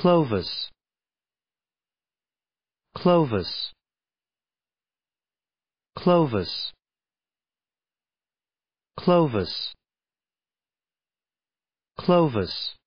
Clovis Clovis Clovis Clovis Clovis